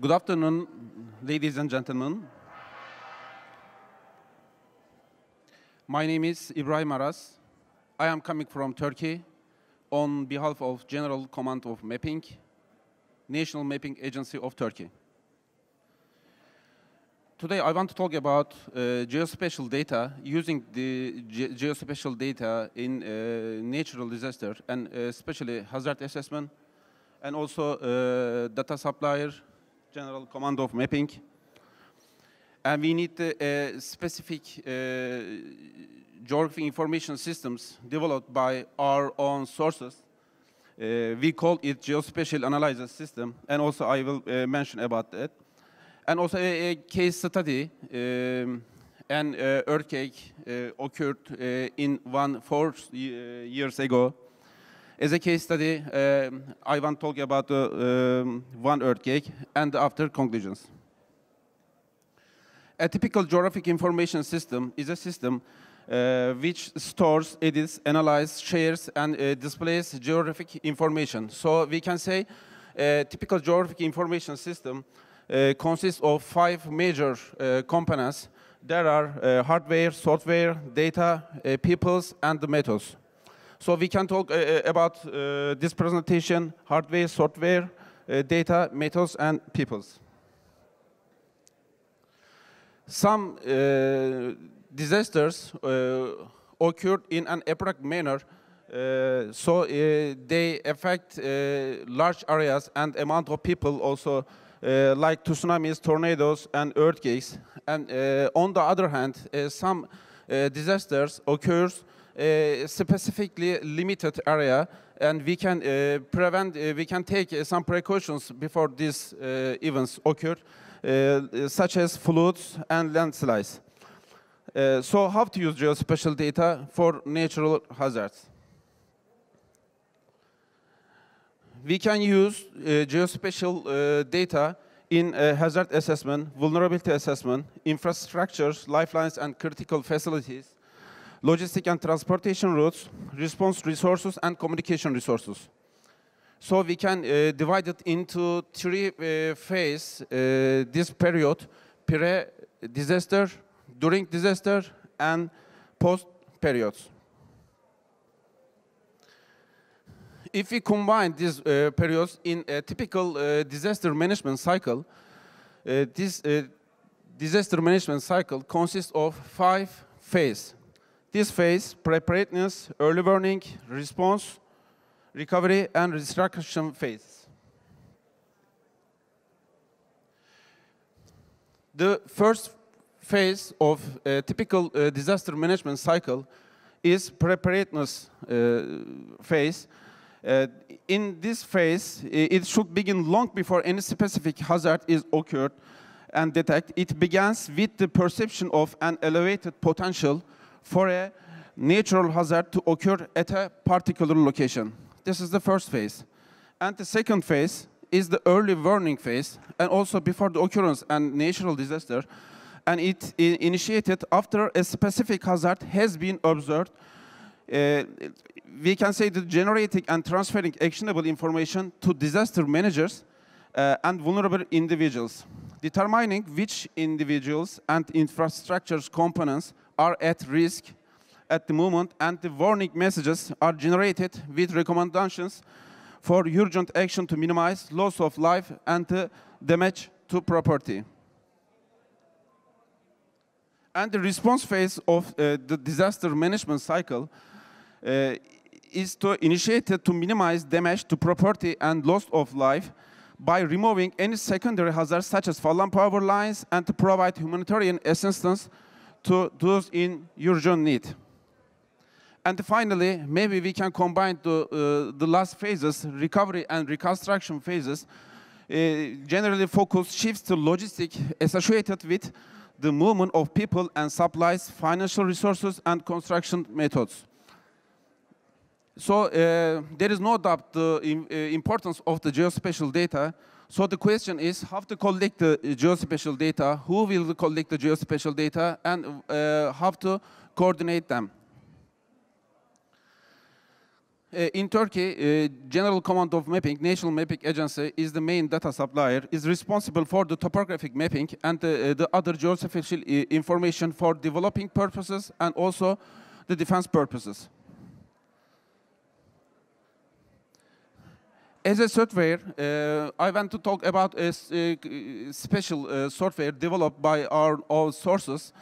Good afternoon, ladies and gentlemen. My name is Ibrahim Aras. I am coming from Turkey on behalf of General Command of Mapping, National Mapping Agency of Turkey. Today I want to talk about uh, geospatial data, using the ge geospatial data in uh, natural disaster and uh, especially hazard assessment and also uh, data supplier general command of mapping. And we need uh, specific uh, geography information systems developed by our own sources. Uh, we call it geospatial analysis system, and also I will uh, mention about that. And also a, a case study um, an uh, earthquake uh, occurred uh, in one four years ago as a case study, um, uh, I want to talk about uh, um, one earthquake and after conclusions. A typical geographic information system is a system uh, which stores, edits, analyzes, shares, and uh, displays geographic information. So we can say a uh, typical geographic information system consists of five major components. There are hardware, software, data, peoples, and the methods. So we can talk uh, uh, about uh, this presentation, hardware, software, data, methods, and peoples. Some disasters occurred in an abrupt manner uh, so uh, they affect uh, large areas and amount of people also like tsunamis, tornadoes and earthquakes. And on the other hand, some disasters occurs Eh, specifically limited area and we can uh, prevent, uh, we can take uh, some precautions before these events occur, such as floods and landslides. so how to use geospatial data for natural hazards? We can use geospatial data in hazard assessment, vulnerability assessment, infrastructures, lifelines, and critical facilities logistic and transportation routes, response resources, and communication resources. So we can uh, divide it into three uh, phases, uh, this period, pre-disaster, during disaster, and post periods. If we combine these uh, periods in a typical uh, disaster management cycle, uh, this uh, disaster management cycle consists of five phases. This phase, preparedness, early warning, response, recovery, and reconstruction phase. The first phase of a typical uh, disaster management cycle is preparedness uh, phase. Uh, in this phase, it should begin long before any specific hazard is occurred and detected. It begins with the perception of an elevated potential for a natural hazard to occur at a particular location. This is the first phase. And the second phase is the early warning phase and also before the occurrence and natural disaster. And it, initiated after a specific hazard has been observed. Uh, we can say that generating and transferring actionable information to disaster managers uh, and vulnerable individuals, determining which individuals and infrastructures components are at risk at the moment, and the warning messages are generated with recommendations for urgent action to minimize loss of life and uh, damage to property. And the response phase of uh, the disaster management cycle uh, is to initiate to minimize damage to property and loss of life by removing any secondary hazards such as fallen power lines and to provide humanitarian assistance to those in urgent need. And finally, maybe we can combine the, uh, the last phases, recovery and reconstruction phases, uh, generally focus shifts to logistics associated with the movement of people and supplies, financial resources, and construction methods. So uh, there is no doubt the uh, importance of the geospatial data so the question is how to collect the geospatial data, who will collect the geospatial data, and uh, how to coordinate them. Uh, in Turkey, uh, General Command of Mapping, National Mapping Agency, is the main data supplier, is responsible for the topographic mapping and the, uh, the other geospatial uh, information for developing purposes and also the defense purposes. as a software, uh, I want to talk about a, a uh, special uh, software developed by our, own sources.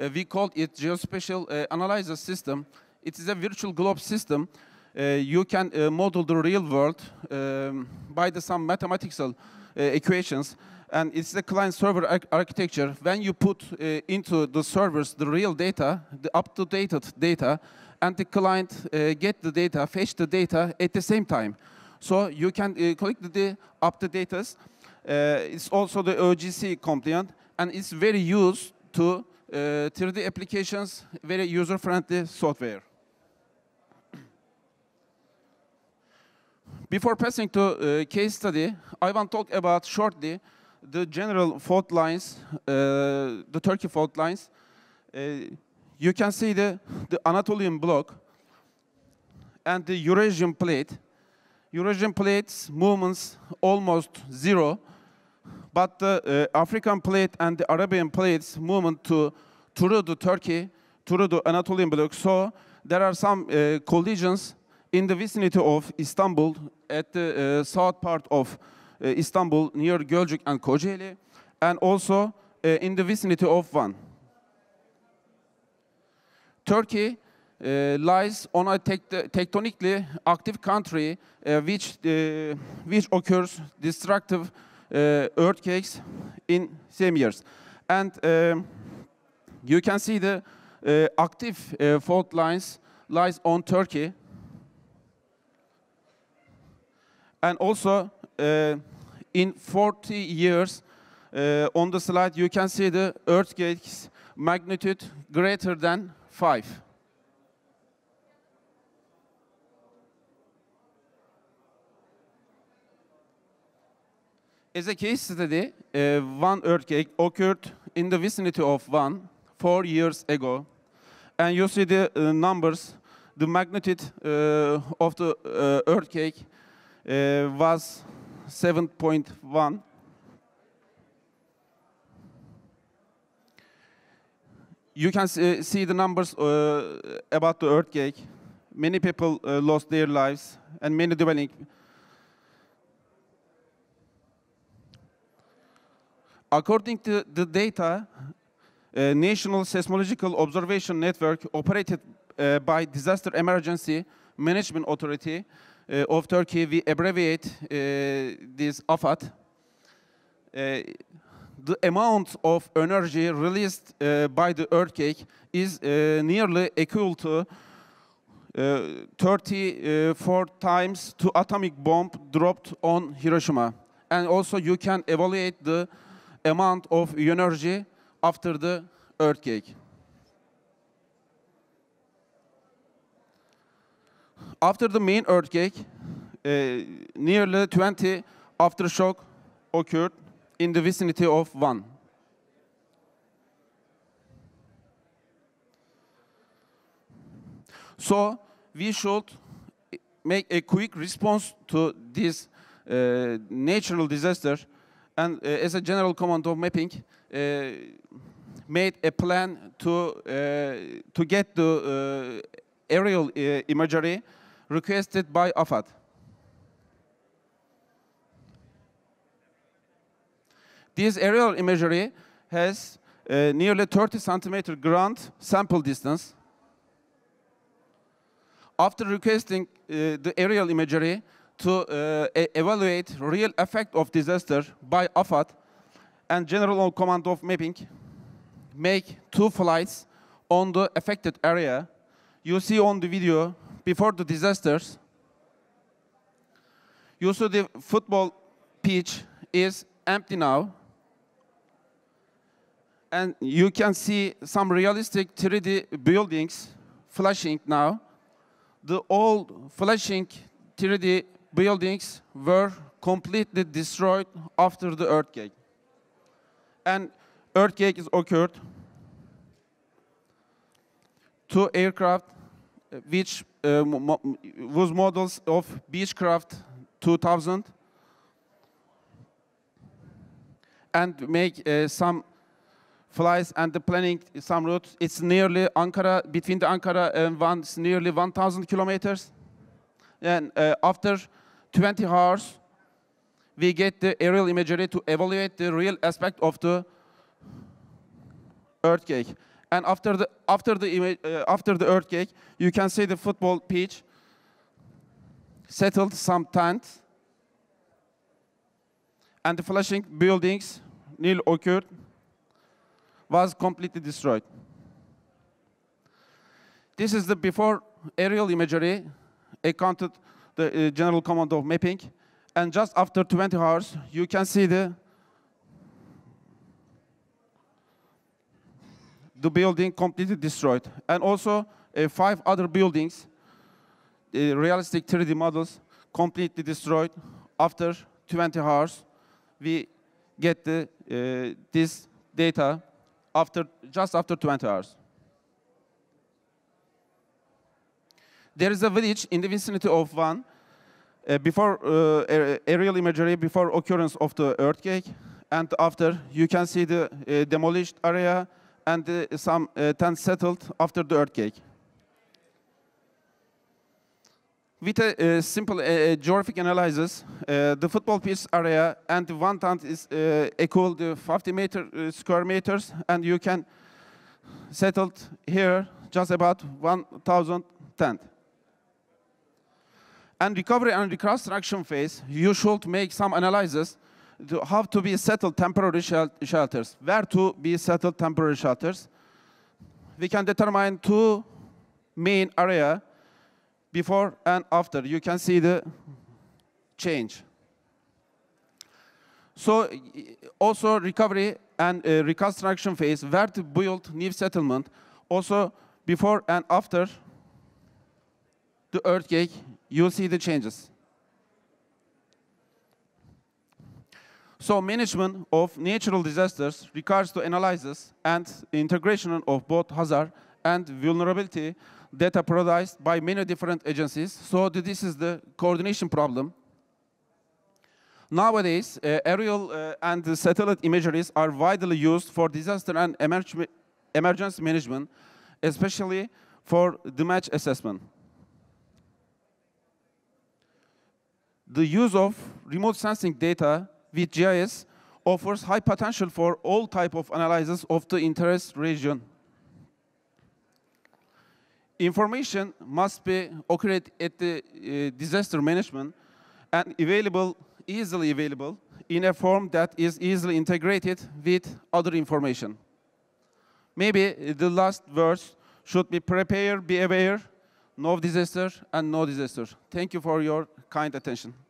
Uh, we call it Geospatial Analyzer System. It is a virtual globe system. you can model the real world um, by the, some mathematical equations and it's a client-server ar architecture. When you put uh, into the servers the real data, the up-to-date data, and the client uh, get the data, fetch the data at the same time. So you can uh, click the, up the data. Uh, it's also the OGC compliant, and it's very used to 3D uh, applications, very user-friendly software. Before passing to uh, case study, I want to talk about shortly the general fault lines, uh, the Turkey fault lines. Uh, you can see the, the Anatolian block and the Eurasian plate. Eurasian plates movements almost zero, but the uh, African plate and the Arabian plates movement to the Turkey, the Anatolian block. So there are some uh, collisions in the vicinity of Istanbul, at the uh, south part of uh, Istanbul, near Gölcük and Kocaeli, and also uh, in the vicinity of Van. Turkey e, lies on a tectonically active country e, which, e, which occurs destructive earthquakes in same years. And you can see the active fault lines lies on Turkey. And also in 40 years, uh, on the slide you can see the earthquake's magnitude greater than five. As a case study, uh, one earthquake occurred in the vicinity of one four years ago. And you see the uh, numbers, the magnitude uh, of the uh, earthquake uh, was 7.1. You can uh, see the numbers about the earthquake. Many people lost their lives and many dwellings According to the data, uh, National Seismological Observation Network, operated uh, by Disaster Emergency Management Authority uh, of Turkey, we abbreviate uh, this AFAD, uh, the amount of energy released uh, by the earthquake is nearly equal to 34 times to atomic bomb dropped on Hiroshima. And also you can evaluate the amount of energy after the earthquake. After the main earthquake, uh, nearly 20 aftershock occurred in the vicinity of one. So we should make a quick response to this uh, natural disaster and uh, as a general command of mapping, uh, made a plan to uh, to get the uh, aerial uh, imagery requested by AFAD. This aerial imagery has nearly 30 centimeter ground sample distance. After requesting uh, the aerial imagery, to uh, evaluate real effect of disaster by AFAD and General Command of Mapping make two flights on the affected area. You see on the video, before the disasters, you see the football pitch is empty now. And you can see some realistic 3D buildings flashing now. The old flashing 3D buildings were completely destroyed after the earthquake. And earthquake is occurred. Two aircraft, uh, which uh, mo was models of Beechcraft 2000, and make uh, some flights and the planning some routes. It's nearly Ankara, between the Ankara and one, nearly 1,000 kilometers. And uh, after 20 hours, we get the aerial imagery to evaluate the real aspect of the earthquake. And after the, after the, uh, after the earthquake, you can see the football pitch settled some tent. And the flashing buildings nil occurred was completely destroyed. This is the before aerial imagery accounted the uh, general command of mapping. And just after 20 hours, you can see the the building completely destroyed. And also uh, five other buildings, uh, realistic 3D models, completely destroyed. After 20 hours, we get the, uh, this data after just after 20 hours. there is a village in the vicinity of one uh, before uh, aerial imagery before occurrence of the earthquake and after you can see the uh, demolished area and uh, some uh, tents settled after the earthquake. With a simple geographic analysis, uh, the football pitch area and one tent is uh, equal to 50 meter, uh, square meters and you can settle here just about 1,000 tents. And recovery and reconstruction phase, you should make some analysis to how to be settled temporary shelters, where to be settled temporary shelters. We can determine two main area before and after. You can see the change. So also recovery and uh, reconstruction phase, where to build new settlement, also before and after the you'll see the changes. So management of natural disasters requires to analysis and integration of both hazard and vulnerability data produced by many different agencies. So this is the coordination problem. Nowadays, uh, aerial uh, and satellite imageries are widely used for disaster and emergency management, especially for damage assessment. the use of remote sensing data with GIS offers high potential for all type of analysis of the interest region. Information must be accurate at the uh, disaster management and available, easily available in a form that is easily integrated with other information. Maybe the last words should be prepare, be aware, no disaster and no disaster. Thank you for your kind attention.